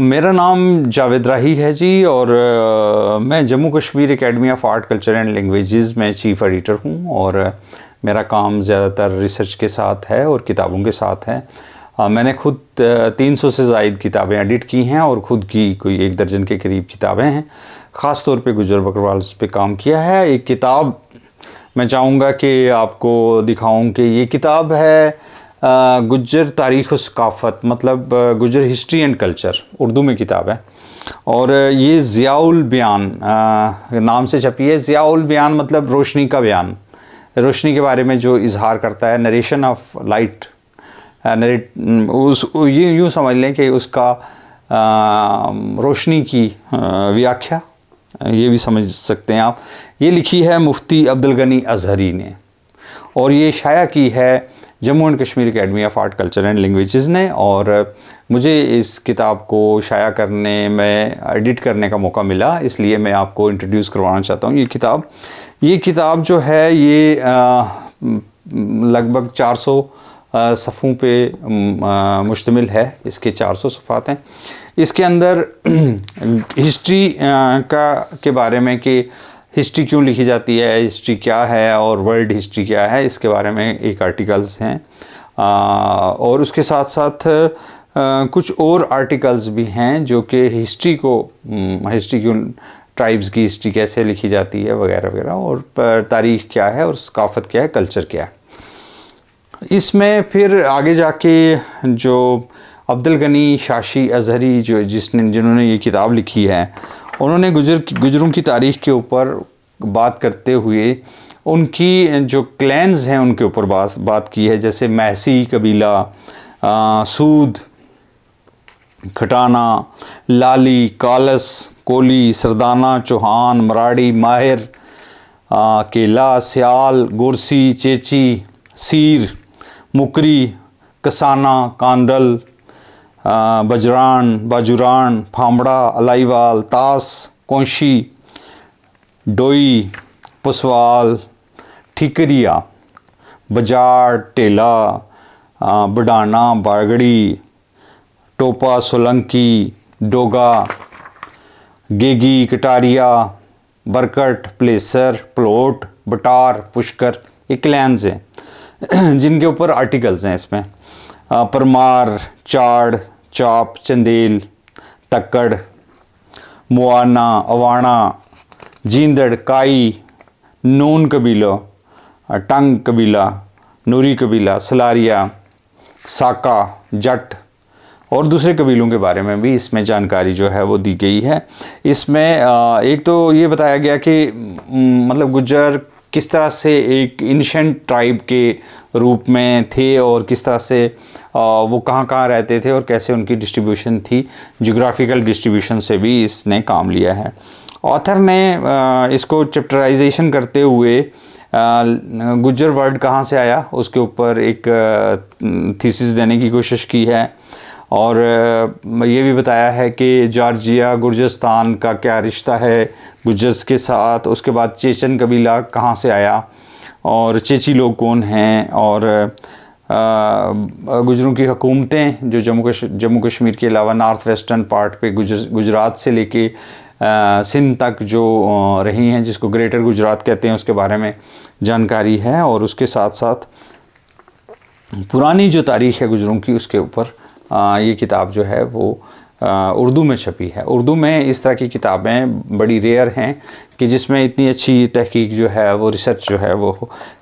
मेरा नाम जावेद राही है जी और आ, मैं Jammu Kashmir academy of art culture and languages में चीफ एडिटर हूँ और मेरा काम ज़्यादातर रिसर्च के साथ है और किताबों के साथ है आ, मैंने खुद तीन सौ से जायद किताबें एडिट की हैं और ख़ुद की कोई एक दर्जन के करीब किताबें हैं ख़ास तौर पे गुजर बकरवाल पे काम किया है एक किताब मैं चाहूँगा कि आपको दिखाऊँ कि ये किताब है गुजर तारीख़ सकाफ़त मतलब गुजर हिस्ट्री एंड कल्चर उर्दू में किताब है और ये ज़ियाउल बयान नाम से छपी है ज़ियाउल बयान मतलब रोशनी का बयान रोशनी के बारे में जो इजहार करता है नरेशन ऑफ लाइट नरेट उस ये यूँ समझ लें कि उसका रोशनी की व्याख्या ये भी समझ सकते हैं आप ये लिखी है मुफ्ती अब्दुल गनी अजहरी ने और ये शाया की है Jammu and Kashmir academy of art culture and languages ने और मुझे इस किताब को शाया करने में एडिट करने का मौका मिला इसलिए मैं आपको इंट्रोड्यूस करवाना चाहता हूँ ये किताब ये किताब जो है ये लगभग 400 सफ़ों पे मुश्तमिल है इसके 400 सफ़ात हैं इसके अंदर हिस्ट्री का के बारे में कि हिस्ट्री क्यों लिखी जाती है हिस्ट्री क्या है और वर्ल्ड हिस्ट्री क्या है इसके बारे में एक आर्टिकल्स हैं और उसके साथ साथ कुछ और आर्टिकल्स भी हैं जो कि हिस्ट्री को हिस्ट्री क्यों ट्राइब्स की हिस्ट्री कैसे लिखी जाती है वगैरह वगैरह और तारीख क्या है और सकाफत क्या है कल्चर क्या है इसमें फिर आगे जाके जो अब्दुल गनी शाशी अजहरी जो जिसने जिन्होंने ये किताब लिखी है उन्होंने गुजर गुजरों की तारीख के ऊपर बात करते हुए उनकी जो क्लैंस हैं उनके ऊपर बात बात की है जैसे महसी कबीला सूद खटाना लाली कालस कोली सरदाना चौहान मराड़ी माहिर केला सियाल गुरसी चेची सीर मुकरी कसाना कांडल बजरान बाजुरान फामड़ा अलाईवाल तास कोशी डोई पुसवाल ठीकरिया बजार टेला बडाना बारगड़ी टोपा सोलंकी डोगा गेगी कटारिया बरकट प्लेसर प्लोट बटार पुष्कर ये क्लैंस हैं जिनके ऊपर आर्टिकल्स हैं इसमें परमार चाड़ चाप चंदेल तक्कड़ मुआना अवाना जींदड़ काई नून कबीलो टंग कबीला नूरी कबीला सलारिया साका जट और दूसरे कबीलों के बारे में भी इसमें जानकारी जो है वो दी गई है इसमें एक तो ये बताया गया कि मतलब गुजर किस तरह से एक इंशेंट ट्राइब के रूप में थे और किस तरह से वो कहाँ कहाँ रहते थे और कैसे उनकी डिस्ट्रीब्यूशन थी जोग्राफिकल डिस्ट्रीब्यूशन से भी इसने काम लिया है ऑथर ने इसको चैप्टराइजेशन करते हुए गुज्जर वर्ड कहाँ से आया उसके ऊपर एक थीसिस देने की कोशिश की है और ये भी बताया है कि जॉर्जिया गुर्जस्तान का क्या रिश्ता है गुजर्स के साथ उसके बाद चेचन कबीला कहाँ से आया और चेची लोग कौन हैं और गुजरों की हुकूमतें जो जम्मू कश जम्मू कश्मीर के अलावा नॉर्थ वेस्टर्न पार्ट पे गुजर गुजरात से लेके सिंध तक जो रही हैं जिसको ग्रेटर गुजरात कहते हैं उसके बारे में जानकारी है और उसके साथ साथ पुरानी जो तारीख़ है गुजरों की उसके ऊपर ये किताब जो है वो उर्दू में छपी है उर्दू में इस तरह की किताबें बड़ी रेयर हैं कि जिसमें इतनी अच्छी तहकीक जो है वो रिसर्च जो है वो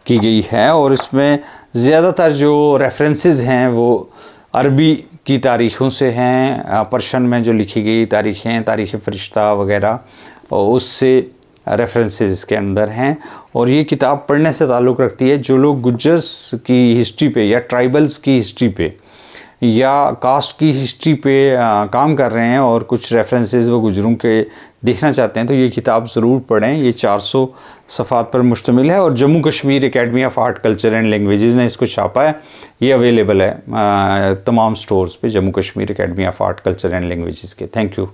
की गई है और इसमें ज़्यादातर जो रेफरेंसेस हैं वो अरबी की तारीखों से हैं पर्शन में जो लिखी गई तारीखें तारीख़ फ़रिश्ता वगैरह उससे रेफरेंसेस इसके अंदर हैं और ये किताब पढ़ने से ताल्लुक़ रखती है जो लोग गुज्जर्स की हिस्ट्री पे या ट्राइबल्स की हिस्ट्री पे या कास्ट की हिस्ट्री पे काम कर रहे हैं और कुछ रेफरेंसेस व गुजरों के देखना चाहते हैं तो ये किताब ज़रूर पढ़ें ये 400 सफ़ात पर मुश्तमिल है और Jammu Kashmir academy of art culture and languages ने इसको छापा है ये अवेलेबल है तमाम स्टोर्स पे Jammu Kashmir academy of art culture and languages के थैंक यू